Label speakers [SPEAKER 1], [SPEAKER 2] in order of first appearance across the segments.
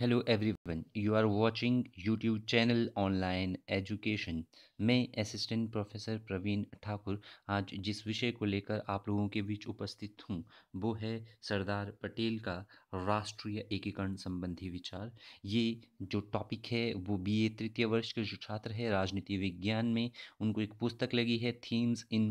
[SPEAKER 1] hello everyone you are watching YouTube channel online education मैं assistant professor Praveen Thakur आज जिस विषय को लेकर आप लोगों के बीच उपस्थित हूँ वो है सरदार पटेल का राष्ट्रीय एकीकरण संबंधी विचार ये जो टॉपिक है वो बीए तृतीय वर्ष के जो छात्र है राजनीति विज्ञान में उनको एक पुस्तक लगी है themes in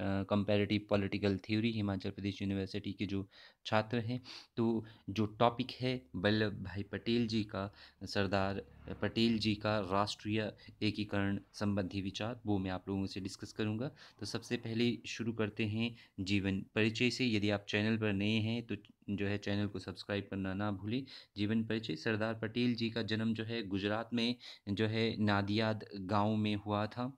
[SPEAKER 1] comparative political theory Himachal Pradesh university के जो छात्र हैं तो जो टॉपिक है वल्लभ भाई पटेल जी का सरदार पटेल जी का राष्ट्रीय एकीकरण संबंधी विचार वो मैं आप लोगों से डिस्कस करूंगा तो सबसे पहले शुरू करते हैं जीवन परिचय से यदि आप चैनल पर नए हैं तो जो है चैनल को सब्सक्राइब करना ना भूलें जीवन परिचय सरदार पटेल जी का जन्म जो है गुजरात में जो है नादियाद गांव में हुआ था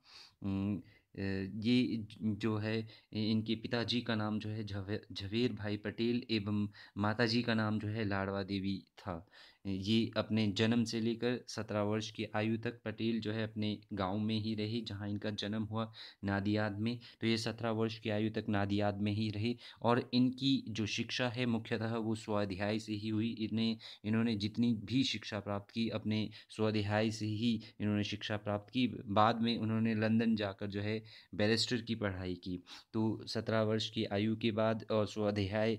[SPEAKER 1] ये जो है इनके पिताजी का नाम जो है झवेर भाई पटेल एवं माताजी का नाम जो है लाडवा देवी था ये अपने जन्म से लेकर सत्रह वर्ष की आयु तक पटेल जो है अपने गांव में ही रहे जहां इनका जन्म हुआ नादियाद में तो ये सत्रह वर्ष की आयु तक नादियाद में ही रहे और इनकी जो शिक्षा है मुख्यतः वो स्वाध्याय से ही हुई इन्हें इन्होंने जितनी भी शिक्षा प्राप्त की अपने स्वाध्याय से ही इन्होंने शिक्षा प्राप्त की बाद में उन्होंने लंदन जाकर जो है बैरिस्टर की पढ़ाई की तो सत्रह वर्ष की आयु के बाद और स्वाध्याय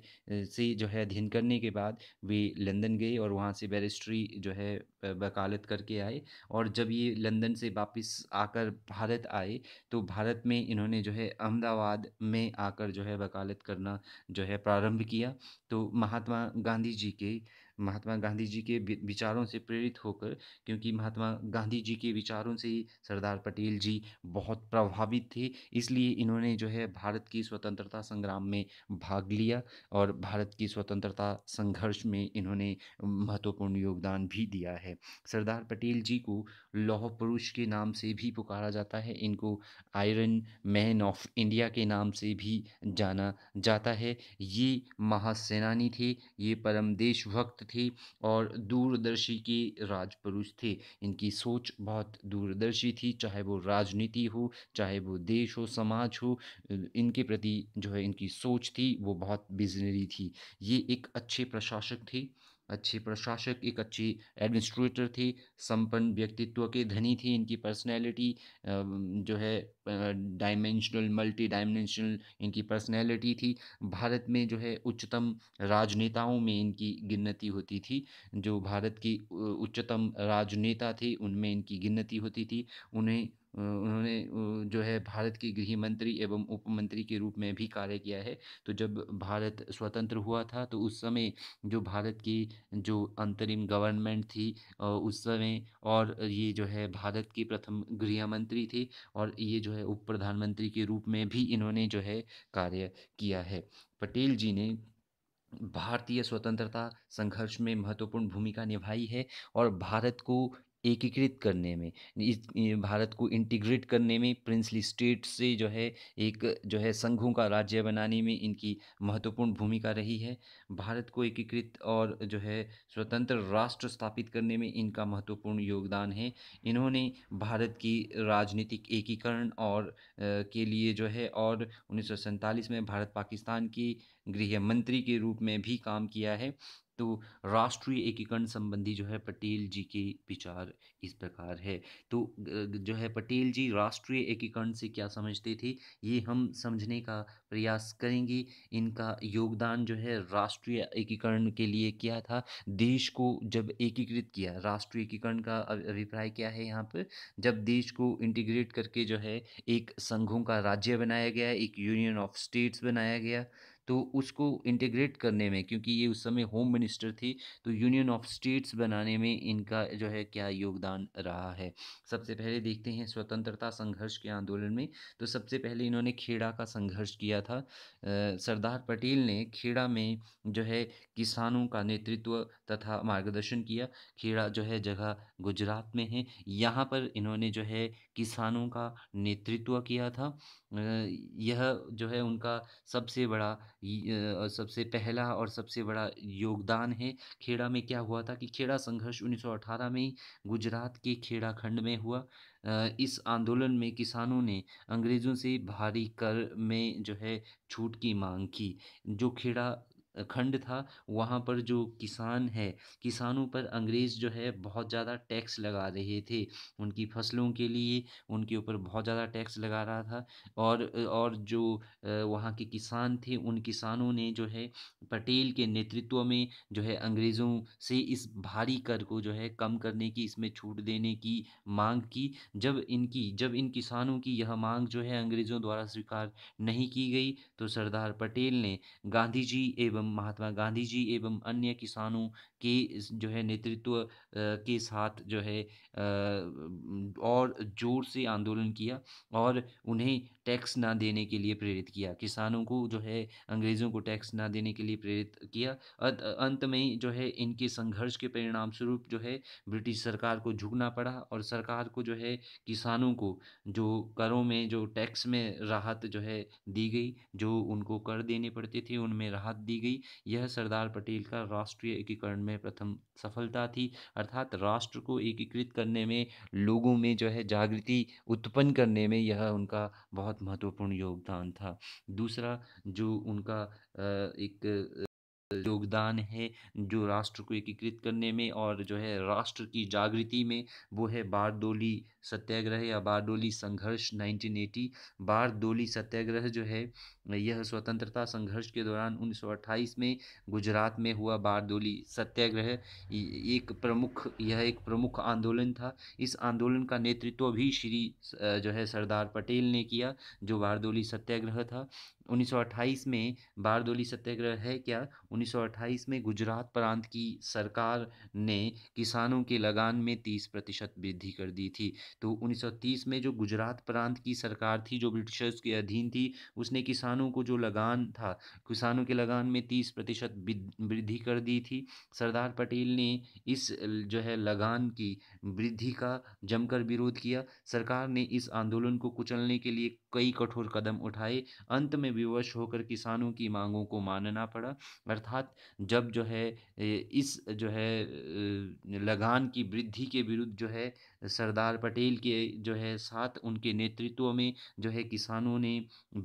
[SPEAKER 1] से जो है अध्ययन करने के बाद वे लंदन गए और वहाँ से बैरिस्ट्री जो है वकालत करके आए और जब ये लंदन से वापस आकर भारत आए तो भारत में इन्होंने जो है अहमदाबाद में आकर जो है वकालत करना जो है प्रारंभ किया तो महात्मा गांधी जी के महात्मा गांधी जी के विचारों से प्रेरित होकर क्योंकि महात्मा गांधी जी के विचारों से ही सरदार पटेल जी बहुत प्रभावित थे इसलिए इन्होंने जो है भारत की स्वतंत्रता संग्राम में भाग लिया और भारत की स्वतंत्रता संघर्ष में इन्होंने महत्वपूर्ण योगदान भी दिया है सरदार पटेल जी को लौह पुरुष के नाम से भी पुकारा जाता है इनको आयरन मैन ऑफ इंडिया के नाम से भी जाना जाता है ये महासेनानी थे ये परम देशभक्त थी और दूरदर्शी की राजपुरुष थे इनकी सोच बहुत दूरदर्शी थी चाहे वो राजनीति हो चाहे वो देश हो समाज हो इनके प्रति जो है इनकी सोच थी वो बहुत विजनरी थी ये एक अच्छे प्रशासक थे अच्छी प्रशासक एक अच्छी एडमिनिस्ट्रेटर थी संपन्न व्यक्तित्व के धनी थी इनकी पर्सनैलिटी जो है डायमेंशनल मल्टी डायमेंशनल इनकी पर्सनैलिटी थी भारत में जो है उच्चतम राजनेताओं में इनकी गिनती होती थी जो भारत की उच्चतम राजनेता थे उनमें इनकी गिनती होती थी उन्हें उन्होंने जो है भारत के गृह मंत्री एवं उप मंत्री के रूप में भी कार्य किया है तो जब भारत स्वतंत्र हुआ था तो उस समय जो भारत की जो अंतरिम गवर्नमेंट थी उस समय और ये जो है भारत की प्रथम गृह मंत्री थी और ये जो है उप प्रधानमंत्री के रूप में भी इन्होंने जो है कार्य किया है पटेल जी ने भारतीय स्वतंत्रता संघर्ष में महत्वपूर्ण भूमिका निभाई है और भारत को एकीकृत करने में इस भारत को इंटीग्रेट करने में प्रिंसली स्टेट से जो है एक जो है संघों का राज्य बनाने में इनकी महत्वपूर्ण भूमिका रही है भारत को एकीकृत और जो है स्वतंत्र राष्ट्र स्थापित करने में इनका महत्वपूर्ण योगदान है इन्होंने भारत की राजनीतिक एकीकरण और के लिए जो है और उन्नीस में भारत पाकिस्तान की गृह मंत्री के रूप में भी काम किया है तो राष्ट्रीय एकीकरण संबंधी जो है पटेल जी के विचार इस प्रकार है तो जो है पटेल जी राष्ट्रीय एकीकरण से क्या समझते थे ये हम समझने का प्रयास करेंगे इनका योगदान जो है राष्ट्रीय एकीकरण के लिए किया था देश को जब एकीकृत किया राष्ट्रीय एकीकरण का अभिप्राय क्या है यहाँ पर जब देश को इंटीग्रेट करके जो है एक संघों का राज्य बनाया गया एक यूनियन ऑफ स्टेट्स बनाया गया तो उसको इंटीग्रेट करने में क्योंकि ये उस समय होम मिनिस्टर थी तो यूनियन ऑफ स्टेट्स बनाने में इनका जो है क्या योगदान रहा है सबसे पहले देखते हैं स्वतंत्रता संघर्ष के आंदोलन में तो सबसे पहले इन्होंने खेड़ा का संघर्ष किया था सरदार पटेल ने खेड़ा में जो है किसानों का नेतृत्व तथा मार्गदर्शन किया खेड़ा जो है जगह गुजरात में है यहाँ पर इन्होंने जो है किसानों का नेतृत्व किया था यह जो है उनका सबसे बड़ा सबसे पहला और सबसे बड़ा योगदान है खेड़ा में क्या हुआ था कि खेड़ा संघर्ष 1918 में गुजरात के खेड़ा खंड में हुआ इस आंदोलन में किसानों ने अंग्रेज़ों से भारी कर में जो है छूट की मांग की जो खेड़ा खंड था वहाँ पर जो किसान है किसानों पर अंग्रेज़ जो है बहुत ज़्यादा टैक्स लगा रहे थे उनकी फसलों के लिए उनके ऊपर बहुत ज़्यादा टैक्स लगा रहा था और और जो वहाँ के किसान थे उन किसानों ने जो है पटेल के नेतृत्व में जो है अंग्रेज़ों से इस भारी कर को जो है कम करने की इसमें छूट देने की मांग की जब इनकी जब इन किसानों की यह मांग जो है अंग्रेज़ों द्वारा स्वीकार नहीं की गई तो सरदार पटेल ने गांधी जी एवं एवं महात्मा गांधी जी एवं अन्य किसानों की जो है नेतृत्व के साथ जो है और जोर से आंदोलन किया और उन्हें टैक्स ना देने के लिए प्रेरित किया किसानों को जो है अंग्रेज़ों को टैक्स ना देने के लिए प्रेरित किया अंत में जो है इनके संघर्ष के परिणाम स्वरूप जो है ब्रिटिश सरकार को झुकना पड़ा और सरकार को जो है किसानों को जो करों में जो टैक्स में राहत जो है दी गई जो उनको कर देने पड़ते थे उनमें राहत दी गई यह सरदार पटेल का राष्ट्रीय एकीकरण में में प्रथम सफलता थी अर्थात राष्ट्र को एकीकृत करने में लोगों में जो है जागृति उत्पन्न करने में यह उनका बहुत महत्वपूर्ण योगदान था दूसरा जो उनका एक योगदान है जो राष्ट्र को एकीकृत करने में और जो है राष्ट्र की जागृति में वो है बारडोली सत्याग्रह या बारडोली संघर्ष 1980 बारडोली सत्याग्रह जो है यह स्वतंत्रता संघर्ष के दौरान 1928 में गुजरात में हुआ बारडोली सत्याग्रह एक प्रमुख यह एक प्रमुख आंदोलन था इस आंदोलन का नेतृत्व भी श्री जो है सरदार पटेल ने किया जो बारडोली सत्याग्रह था 1928 में बारडोली सत्याग्रह है क्या 1928 में गुजरात प्रांत की सरकार ने किसानों के लगान में 30 प्रतिशत वृद्धि कर दी थी तो 1930 में जो गुजरात प्रांत की सरकार थी जो ब्रिटिशर्स के अधीन थी उसने किसानों को जो लगान था किसानों के लगान में 30 प्रतिशत वृद्धि कर दी थी सरदार पटेल ने इस जो है लगान की वृद्धि का जमकर विरोध किया सरकार ने इस आंदोलन को कुचलने के लिए कई कठोर कदम उठाए अंत में विवश होकर किसानों की मांगों को मानना पड़ा अर्थात अर्थात जब जो है इस जो है लगान की वृद्धि के विरुद्ध जो है सरदार पटेल के जो है साथ उनके नेतृत्व में जो है किसानों ने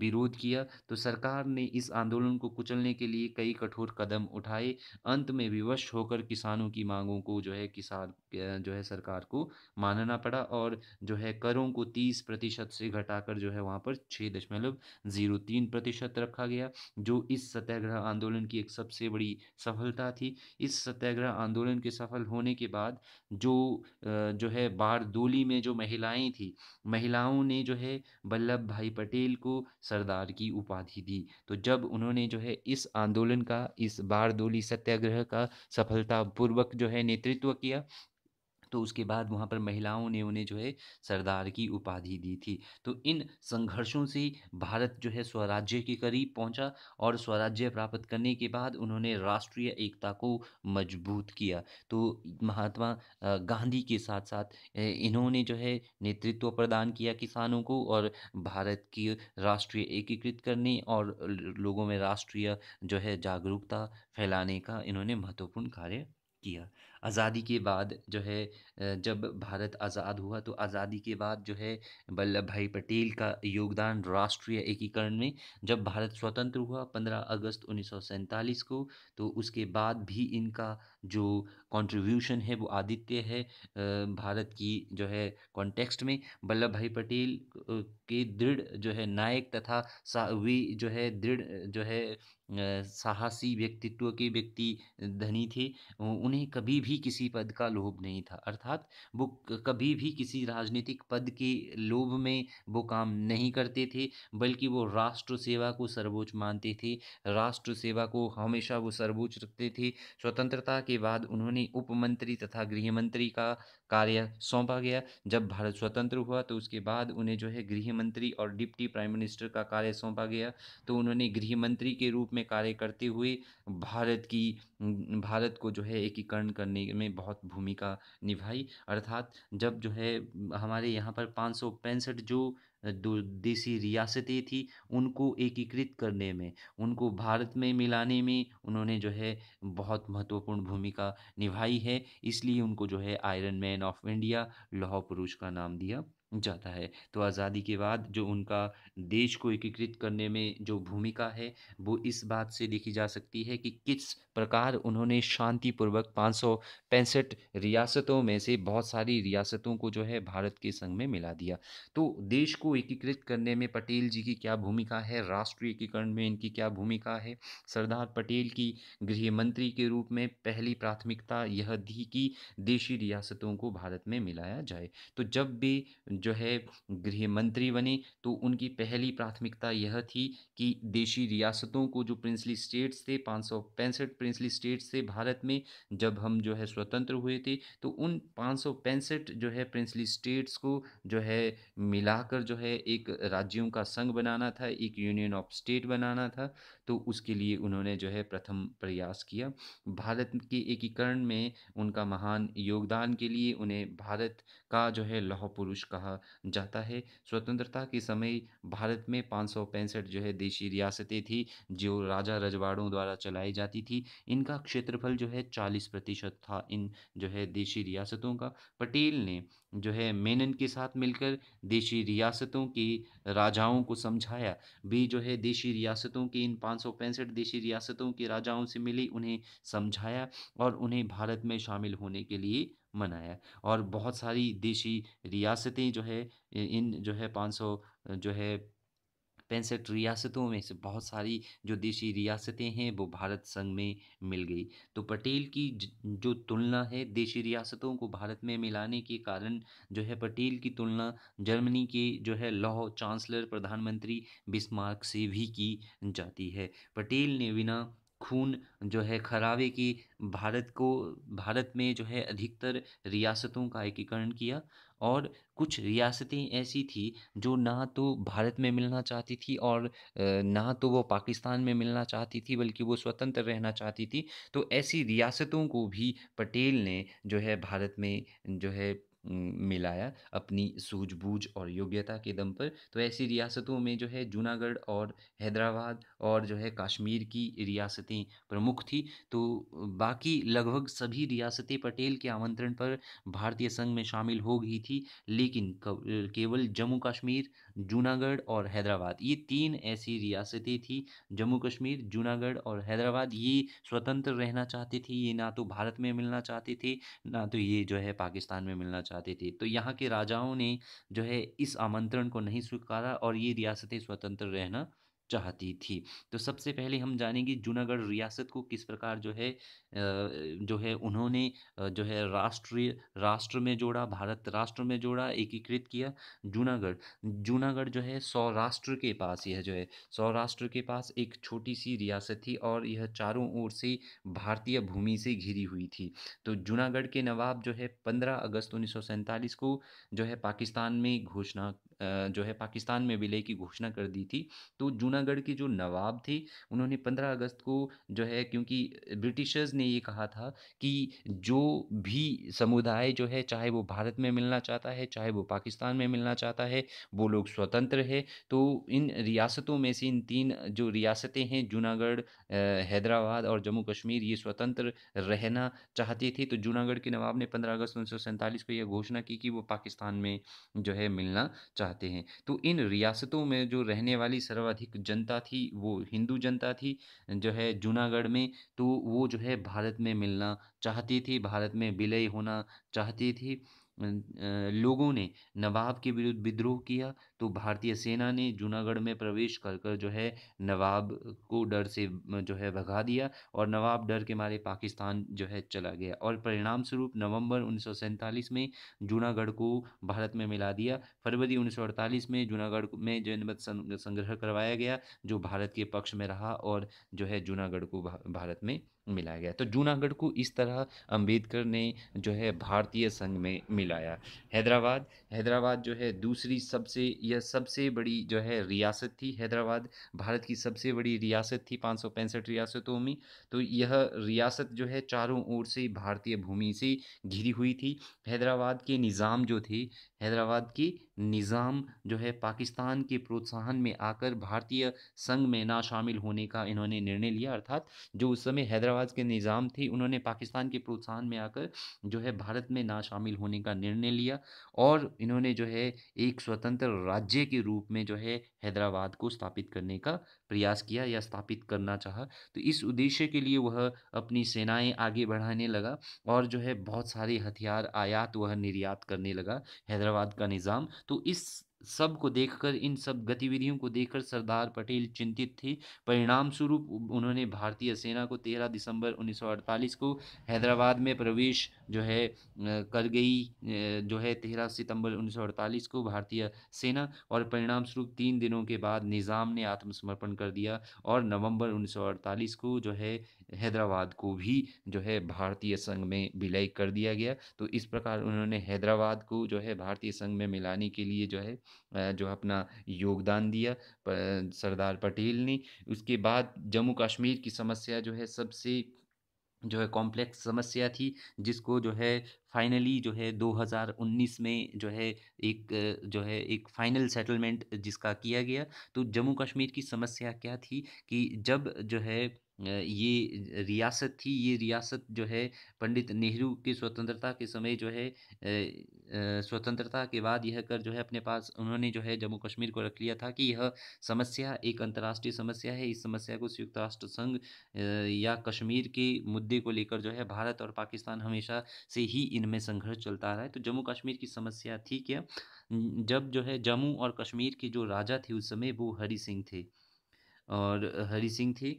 [SPEAKER 1] विरोध किया तो सरकार ने इस आंदोलन को कुचलने के लिए कई कठोर कदम उठाए अंत में विवश होकर किसानों की मांगों को जो है किसान जो है सरकार को मानना पड़ा और जो है करों को तीस प्रतिशत से घटाकर जो है वहाँ पर छः दशमलव जीरो तीन प्रतिशत रखा गया जो इस सत्याग्रह आंदोलन की एक सबसे बड़ी सफलता थी इस सत्याग्रह आंदोलन के सफल होने के बाद जो जो है बारदोली में जो महिलाएं थी महिलाओं ने जो है वल्लभ भाई पटेल को सरदार की उपाधि दी तो जब उन्होंने जो है इस आंदोलन का इस बारदोली सत्याग्रह का सफलतापूर्वक जो है नेतृत्व किया तो उसके बाद वहाँ पर महिलाओं ने उन्हें जो है सरदार की उपाधि दी थी तो इन संघर्षों से भारत जो है स्वराज्य के करीब पहुँचा और स्वराज्य प्राप्त करने के बाद उन्होंने राष्ट्रीय एकता को मजबूत किया तो महात्मा गांधी के साथ साथ इन्होंने जो है नेतृत्व प्रदान किया किसानों को और भारत की राष्ट्रीय एकीकृत करने और लोगों में राष्ट्रीय जो है जागरूकता फैलाने का इन्होंने महत्वपूर्ण कार्य किया आज़ादी के बाद जो है जब भारत आज़ाद हुआ तो आज़ादी के बाद जो है वल्लभ भाई पटेल का योगदान राष्ट्रीय एकीकरण में जब भारत स्वतंत्र हुआ 15 अगस्त उन्नीस को तो उसके बाद भी इनका जो कंट्रीब्यूशन है वो आदित्य है भारत की जो है कॉन्टेक्स्ट में वल्लभ भाई पटेल के दृढ़ जो है नायक तथा वे जो है दृढ़ जो है साहसी व्यक्तित्व के व्यक्ति धनी थे उन्हें कभी भी कभी किसी पद का लोभ नहीं था अर्थात वो कभी भी किसी राजनीतिक पद के लोभ में वो काम नहीं करते थे बल्कि वो राष्ट्र सेवा को सर्वोच्च मानते थे राष्ट्र सेवा को हमेशा वो सर्वोच्च रखते थे स्वतंत्रता के बाद उन्होंने उपमंत्री तथा गृह मंत्री का कार्य सौंपा गया जब भारत स्वतंत्र हुआ तो उसके बाद उन्हें जो है गृह मंत्री और डिप्टी प्राइम मिनिस्टर का कार्य सौंपा गया तो उन्होंने गृह मंत्री के रूप में कार्य करते हुए भारत की भारत को जो है एकीकरण करने में बहुत भूमिका निभाई अर्थात जब जो है हमारे यहाँ पर पाँच जो देसी रियासतें थी उनको एकीकृत करने में उनको भारत में मिलाने में उन्होंने जो है बहुत महत्वपूर्ण भूमिका निभाई है इसलिए उनको जो है आयरन मैन ऑफ इंडिया लौह पुरुष का नाम दिया जाता है तो आज़ादी के बाद जो उनका देश को एकीकृत करने में जो भूमिका है वो इस बात से देखी जा सकती है कि किस प्रकार उन्होंने शांतिपूर्वक पाँच रियासतों में से बहुत सारी रियासतों को जो है भारत के संग में मिला दिया तो देश को एकीकृत करने में पटेल जी की क्या भूमिका है राष्ट्रीय एकीकरण में इनकी क्या भूमिका है सरदार पटेल की गृह मंत्री के रूप में पहली प्राथमिकता यह थी कि देशी रियासतों को भारत में मिलाया जाए तो जब भी जो है गृह मंत्री बने तो उनकी पहली प्राथमिकता यह थी कि देशी रियासतों को जो प्रिंसली स्टेट्स थे पाँच सौ पैंसठ प्रिंसली स्टेट्स थे भारत में जब हम जो है स्वतंत्र हुए थे तो उन पाँच सौ पैंसठ जो है प्रिंसली स्टेट्स को जो है मिलाकर जो है एक राज्यों का संघ बनाना था एक यूनियन ऑफ स्टेट बनाना था तो उसके लिए उन्होंने जो है प्रथम प्रयास किया भारत के एकीकरण में उनका महान योगदान के लिए उन्हें भारत का जो है लौह पुरुष कहा जाता है स्वतंत्रता के समय भारत में पाँच जो है देशी रियासतें थी जो राजा रजवाड़ों द्वारा चलाई जाती थी इनका क्षेत्रफल जो है चालीस प्रतिशत था इन जो है देशी रियासतों का पटेल ने जो है मेनन के साथ मिलकर देशी रियासतों की राजाओं को समझाया बी जो है देशी रियासतों की इन पाँच देशी रियासतों के राजाओं से मिली उन्हें समझाया और उन्हें भारत में शामिल होने के लिए मनाया और बहुत सारी देशी रियासतें जो है इन जो है 500 जो है पैंसठ रियासतों में से बहुत सारी जो देशी रियासतें हैं वो भारत संघ में मिल गई तो पटेल की जो तुलना है देशी रियासतों को भारत में मिलाने के कारण जो है पटेल की तुलना जर्मनी के जो है लॉ चांसलर प्रधानमंत्री बिस्मार्क से भी की जाती है पटेल ने बिना खून जो है खराबे की भारत को भारत में जो है अधिकतर रियासतों का एकीकरण किया और कुछ रियासतें ऐसी थी जो ना तो भारत में मिलना चाहती थी और ना तो वो पाकिस्तान में मिलना चाहती थी बल्कि वो स्वतंत्र रहना चाहती थी तो ऐसी रियासतों को भी पटेल ने जो है भारत में जो है मिलाया अपनी सूझबूझ और योग्यता के दम पर तो ऐसी रियासतों में जो है जूनागढ़ और हैदराबाद और जो है कश्मीर की रियासतें प्रमुख थी तो बाकी लगभग सभी रियासतें पटेल के आमंत्रण पर भारतीय संघ में शामिल हो गई थी लेकिन केवल जम्मू कश्मीर जूनागढ़ और हैदराबाद ये तीन ऐसी रियासतें थी जम्मू कश्मीर जूनागढ़ और हैदराबाद ये स्वतंत्र रहना चाहते थे ये ना तो भारत में मिलना चाहते थे ना तो ये जो है पाकिस्तान में मिलना चाहते थे तो यहाँ के राजाओं ने जो है इस आमंत्रण को नहीं स्वीकारा और ये रियासतें स्वतंत्र रहना चाहती थी तो सबसे पहले हम जानेंगे जूनागढ़ रियासत को किस प्रकार जो है जो है उन्होंने जो है राष्ट्रीय राष्ट्र में जोड़ा भारत राष्ट्र में जोड़ा एकीकृत किया जूनागढ़ जूनागढ़ जो है सौराष्ट्र के पास यह जो है सौराष्ट्र के पास एक छोटी सी रियासत थी और यह चारों ओर से भारतीय भूमि से घिरी हुई थी तो जूनागढ़ के नवाब जो है पंद्रह अगस्त उन्नीस को जो है पाकिस्तान में घोषणा जो है पाकिस्तान में विलय की घोषणा कर दी थी तो जूना जूनागढ़ की जो नवाब थी उन्होंने 15 अगस्त को जो है क्योंकि ब्रिटिशर्स ने ये कहा था कि जो भी समुदाय जो है चाहे वो भारत में मिलना चाहता है चाहे वो पाकिस्तान में मिलना चाहता है वो लोग स्वतंत्र है तो इन रियासतों में से इन तीन जो रियासतें हैं जूनागढ़ हैदराबाद और जम्मू कश्मीर ये स्वतंत्र रहना चाहते थे तो जूनागढ़ के नवाब ने पंद्रह अगस्त उन्नीस को यह घोषणा की कि वो पाकिस्तान में जो है मिलना चाहते हैं तो इन रियासतों में जो रहने वाली सर्वाधिक जनता थी वो हिंदू जनता थी जो है जूनागढ़ में तो वो जो है भारत में मिलना चाहती थी भारत में विलय होना चाहती थी लोगों ने नवाब के विरुद्ध विद्रोह किया तो भारतीय सेना ने जूनागढ़ में प्रवेश कर कर जो है नवाब को डर से जो है भगा दिया और नवाब डर के मारे पाकिस्तान जो है चला गया और परिणाम स्वरूप नवंबर उन्नीस में जूनागढ़ को भारत में मिला दिया फरवरी उन्नीस में जूनागढ़ में जनमत संग्रह करवाया गया जो भारत के पक्ष में रहा और जो है जूनागढ़ को भारत में मिलाया गया तो जूनागढ़ को इस तरह अंबेडकर ने जो है भारतीय संघ में मिलाया हैदराबाद हैदराबाद जो है दूसरी सबसे यह सबसे बड़ी जो है रियासत थी हैदराबाद भारत की सबसे बड़ी रियासत थी पाँच सौ पैंसठ रियासतों में तो यह रियासत जो है चारों ओर से भारतीय भूमि से घिरी हुई थी हैदराबाद के निज़ाम जो थे हैदराबाद की निज़ाम जो है पाकिस्तान के प्रोत्साहन में आकर भारतीय संघ में ना शामिल होने का इन्होंने निर्णय लिया अर्थात जो उस समय हैदराबाद के निज़ाम थे उन्होंने पाकिस्तान के प्रोत्साहन में आकर जो है भारत में ना शामिल होने का निर्णय लिया और इन्होंने जो है एक स्वतंत्र राज्य के रूप में जो है हैदराबाद को स्थापित करने का प्रयास किया या स्थापित करना चाहा तो इस उद्देश्य के लिए वह अपनी सेनाएं आगे बढ़ाने लगा और जो है बहुत सारे हथियार आयात वह निर्यात करने लगा हैदराबाद का निज़ाम तो इस सब को देखकर इन सब गतिविधियों को देखकर सरदार पटेल चिंतित थे परिणाम स्वरूप उन्होंने भारतीय सेना को 13 दिसंबर 1948 को हैदराबाद में प्रवेश जो है कर गई जो है 13 सितंबर 1948 को भारतीय सेना और परिणाम स्वरूप तीन दिनों के बाद निज़ाम ने आत्मसमर्पण कर दिया और नवंबर 1948 को जो है हैदराबाद को भी जो है भारतीय संघ में विलय कर दिया गया तो इस प्रकार उन्होंने हैदराबाद को जो है भारतीय संघ में मिलाने के लिए जो है जो अपना योगदान दिया सरदार पटेल ने उसके बाद जम्मू कश्मीर की समस्या जो है सबसे जो है कॉम्प्लेक्स समस्या थी जिसको जो है फाइनली जो है 2019 में जो है एक जो है एक फाइनल सेटलमेंट जिसका किया गया तो जम्मू कश्मीर की समस्या क्या थी कि जब जो है ये रियासत थी ये रियासत जो है पंडित नेहरू की स्वतंत्रता के समय जो है स्वतंत्रता के बाद यह कर जो है अपने पास उन्होंने जो है जम्मू कश्मीर को रख लिया था कि यह समस्या एक अंतर्राष्ट्रीय समस्या है इस समस्या को संयुक्त राष्ट्र संघ या कश्मीर के मुद्दे को लेकर जो है भारत और पाकिस्तान हमेशा से ही इनमें संघर्ष चलता रहा है तो जम्मू कश्मीर की समस्या थी क्या जब जो है जम्मू और कश्मीर के जो राजा थे उस समय वो हरी सिंह थे और हरी सिंह थी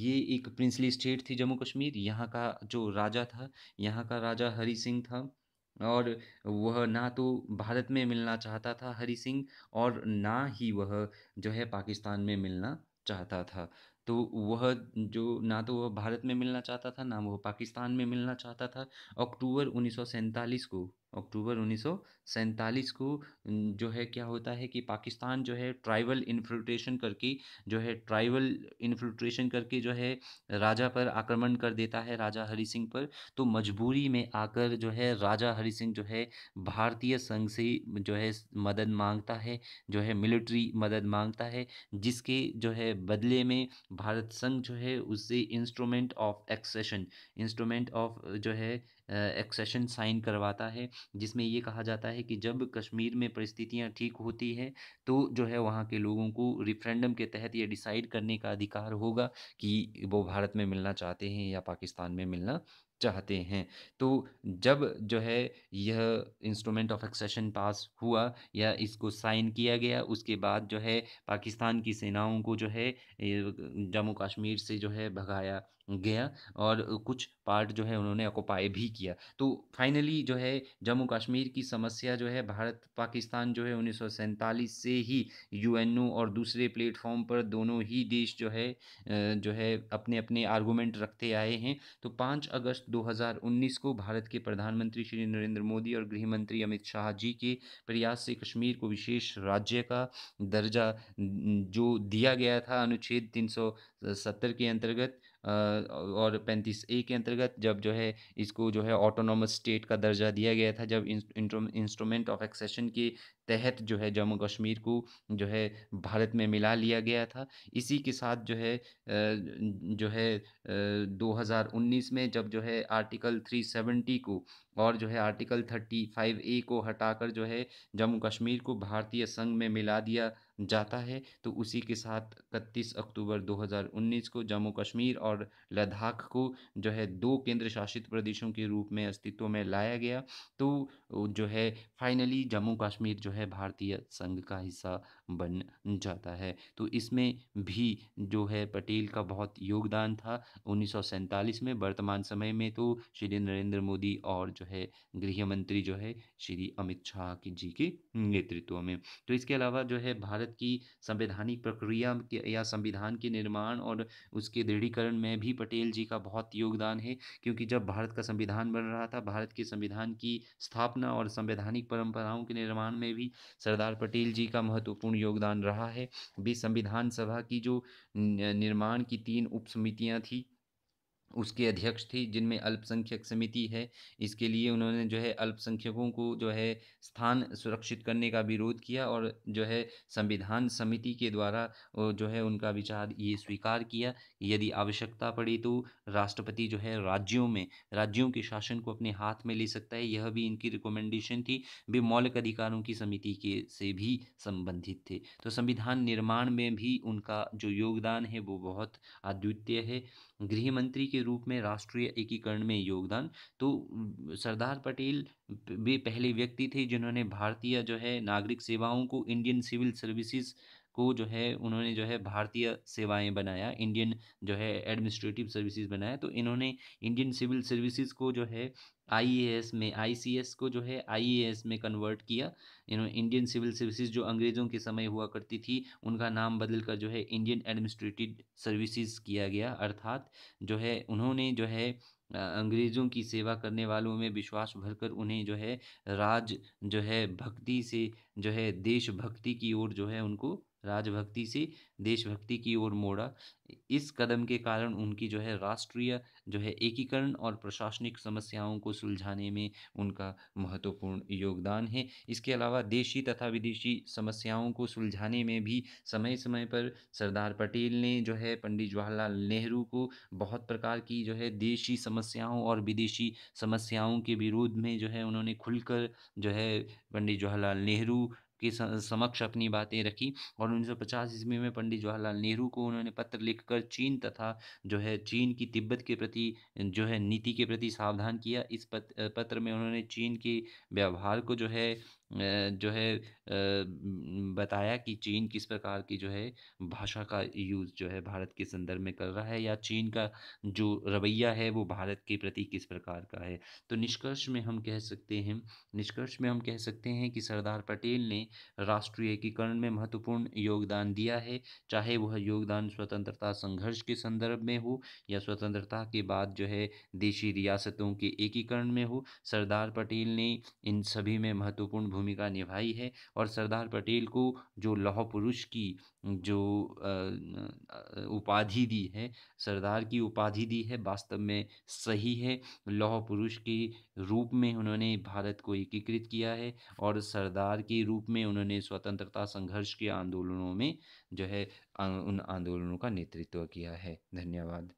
[SPEAKER 1] ये एक प्रिंसली स्टेट थी जम्मू कश्मीर यहाँ का जो राजा था यहाँ का राजा हरी सिंह था और वह ना तो भारत में मिलना चाहता था हरी सिंह और ना ही वह जो है पाकिस्तान में मिलना चाहता था तो वह जो ना तो वह भारत में मिलना चाहता था ना वह पाकिस्तान में मिलना चाहता था अक्टूबर उन्नीस को अक्टूबर उन्नीस को जो है क्या होता है कि पाकिस्तान जो है ट्राइबल इन्फिल्ट्रेशन करके जो है ट्राइबल इन्फिल्ट्रेशन करके जो है राजा पर आक्रमण कर देता है राजा हरि सिंह पर तो मजबूरी में आकर जो है राजा हरि सिंह जो है भारतीय संघ से जो है मदद मांगता है जो है मिलिट्री मदद मांगता है जिसके जो है बदले में भारत संघ जो है उससे instrument of accession instrument of जो है एक्सेशन साइन करवाता है जिसमें ये कहा जाता है कि जब कश्मीर में परिस्थितियाँ ठीक होती हैं तो जो है वहाँ के लोगों को रिफ्रेंडम के तहत ये डिसाइड करने का अधिकार होगा कि वो भारत में मिलना चाहते हैं या पाकिस्तान में मिलना चाहते हैं तो जब जो है यह इंस्ट्रूमेंट ऑफ एक्सेशन पास हुआ या इसको साइन किया गया उसके बाद जो है पाकिस्तान की सेनाओं को जो है जम्मू कश्मीर से जो है भगाया गया और कुछ पार्ट जो है उन्होंने ऑक्यूपाई भी किया तो फाइनली जो है जम्मू कश्मीर की समस्या जो है भारत पाकिस्तान जो है उन्नीस से ही यूएनओ और दूसरे प्लेटफॉर्म पर दोनों ही देश जो है जो है अपने अपने आर्गूमेंट रखते आए हैं तो 5 अगस्त 2019 को भारत के प्रधानमंत्री श्री नरेंद्र मोदी और गृह मंत्री अमित शाह जी के प्रयास से कश्मीर को विशेष राज्य का दर्जा जो दिया गया था अनुच्छेद 370 के अंतर्गत और पैंतीस ए के अंतर्गत जब जो है इसको जो है ऑटोनॉमस स्टेट का दर्जा दिया गया था जब इंस्ट्रूमेंट ऑफ एक्सेशन के तहत जो है जम्मू कश्मीर को जो है भारत में मिला लिया गया था इसी के साथ जो है जो है 2019 में जब जो है आर्टिकल 370 को और जो है आर्टिकल 35 ए को हटाकर जो है जम्मू कश्मीर को भारतीय संघ में मिला दिया जाता है तो उसी के साथ इकतीस अक्टूबर 2019 को जम्मू कश्मीर और लद्दाख को जो है दो केंद्र शासित प्रदेशों के रूप में अस्तित्व में लाया गया तो जो है फाइनली जम्मू कश्मीर जो है भारतीय संघ का हिस्सा बन जाता है तो इसमें भी जो है पटेल का बहुत योगदान था उन्नीस में वर्तमान समय में तो श्री नरेंद्र मोदी और जो है गृह मंत्री जो है श्री अमित शाह की जी के नेतृत्व में तो इसके अलावा जो है भारत भारत की संवैधानिक प्रक्रिया या संविधान के निर्माण और उसके दृढ़ीकरण में भी पटेल जी का बहुत योगदान है क्योंकि जब भारत का संविधान बन रहा था भारत के संविधान की स्थापना और संवैधानिक परंपराओं के निर्माण में भी सरदार पटेल जी का महत्वपूर्ण योगदान रहा है भी संविधान सभा की जो निर्माण की तीन उप समितियाँ थी उसके अध्यक्ष थे जिनमें अल्पसंख्यक समिति है इसके लिए उन्होंने जो है अल्पसंख्यकों को जो है स्थान सुरक्षित करने का विरोध किया और जो है संविधान समिति के द्वारा जो है उनका विचार ये स्वीकार किया कि यदि आवश्यकता पड़ी तो राष्ट्रपति जो है राज्यों में राज्यों के शासन को अपने हाथ में ले सकता है यह भी इनकी रिकमेंडेशन थी वे मौलिक अधिकारों की समिति के से भी संबंधित थे तो संविधान निर्माण में भी उनका जो योगदान है वो बहुत अद्वितीय है गृह मंत्री के के रूप में राष्ट्रीय एकीकरण में योगदान तो सरदार पटेल वे पहले व्यक्ति थे जिन्होंने भारतीय जो है नागरिक सेवाओं को इंडियन सिविल सर्विसेज को जो है उन्होंने जो है भारतीय सेवाएं बनाया इंडियन जो है एडमिनिस्ट्रेटिव सर्विसेज बनाया तो इन्होंने इंडियन सिविल सर्विसेज को जो है आईएएस में आईसीएस को जो है आईएएस में कन्वर्ट किया इन्होंने इंडियन सिविल सर्विसेज जो अंग्रेज़ों के समय हुआ करती थी उनका नाम बदल कर जो है इंडियन एडमिनिस्ट्रेटिव सर्विसेज किया गया अर्थात जो है उन्होंने जो है अंग्रेज़ों की सेवा करने वालों में विश्वास भरकर उन्हें जो है राज जो है भक्ति से जो है देशभक्ति की ओर जो है उनको राजभक्ति से देशभक्ति की ओर मोड़ा इस कदम के कारण उनकी जो है राष्ट्रीय जो है एकीकरण और प्रशासनिक समस्याओं को सुलझाने में उनका महत्वपूर्ण योगदान है इसके अलावा देशी तथा विदेशी समस्याओं को सुलझाने में भी समय समय पर सरदार पटेल ने जो है पंडित जवाहरलाल नेहरू को बहुत प्रकार की जो है देशी समस्याओं और विदेशी समस्याओं के विरोध में जो है उन्होंने खुलकर जो है पंडित जवाहरलाल नेहरू के समक्ष अपनी बातें रखी और 1950 ईस्वी में पंडित जवाहरलाल नेहरू को उन्होंने पत्र लिखकर चीन तथा जो है चीन की तिब्बत के प्रति जो है नीति के प्रति सावधान किया इस पत्र में उन्होंने चीन के व्यवहार को जो है जो है बताया कि चीन किस प्रकार की जो है भाषा का यूज़ जो है भारत के संदर्भ में कर रहा है या चीन का जो रवैया है वो भारत के प्रति किस प्रकार का है तो निष्कर्ष में हम कह सकते हैं निष्कर्ष में हम कह सकते हैं कि सरदार पटेल ने राष्ट्रीय एकीकरण में महत्वपूर्ण योगदान दिया है चाहे वह योगदान स्वतंत्रता संघर्ष के संदर्भ में हो या स्वतंत्रता के बाद जो है देशी रियासतों के एकीकरण में हो सरदार पटेल ने इन सभी में महत्वपूर्ण भूमिका निभाई है और सरदार पटेल को जो लौह पुरुष की जो उपाधि दी है सरदार की उपाधि दी है वास्तव में सही है लौह पुरुष के रूप में उन्होंने भारत को एकीकृत किया है और सरदार के रूप में उन्होंने स्वतंत्रता संघर्ष के आंदोलनों में जो है उन आंदोलनों का नेतृत्व किया है धन्यवाद